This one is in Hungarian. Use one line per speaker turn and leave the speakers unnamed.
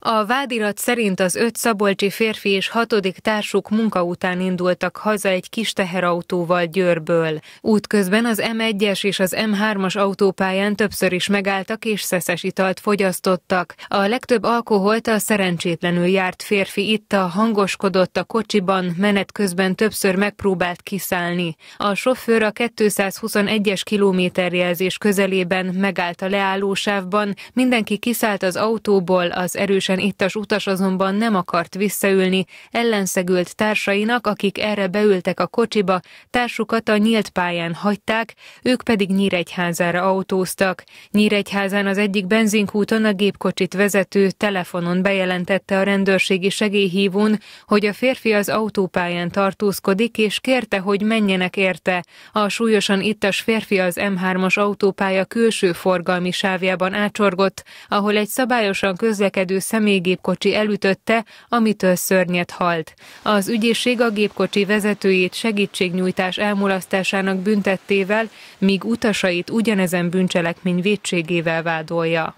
A vádirat szerint az öt szabolcsi férfi és hatodik társuk munka után indultak haza egy kis teherautóval Győrből. Útközben az M1-es és az M3-as autópályán többször is megálltak és szeszes italt fogyasztottak. A legtöbb alkoholt a szerencsétlenül járt férfi itta, hangoskodott a kocsiban, menet közben többször megpróbált kiszállni. A sofőr a 221-es kilométerjelzés közelében megállt a leállósávban, mindenki kiszállt az autóból, az erős teljesen ittas utas azonban nem akart visszaülni, ellenszegült társainak, akik erre beültek a kocsiba, társukat a nyílt pályán hagyták, ők pedig Nyíregyházára autóztak. Nyíregyházán az egyik benzinkúton a gépkocsit vezető telefonon bejelentette a rendőrségi segélyhívón, hogy a férfi az autópályán tartózkodik, és kérte, hogy menjenek érte. A súlyosan ittas férfi az M3-as autópálya külső forgalmi sávjában ácsorgott, ahol egy szabályosan közlekedő személy személygépkocsi elütötte, amitől szörnyet halt. Az ügyészség a gépkocsi vezetőjét segítségnyújtás elmulasztásának büntettével, míg utasait ugyanezen bűncselekmény védségével vádolja.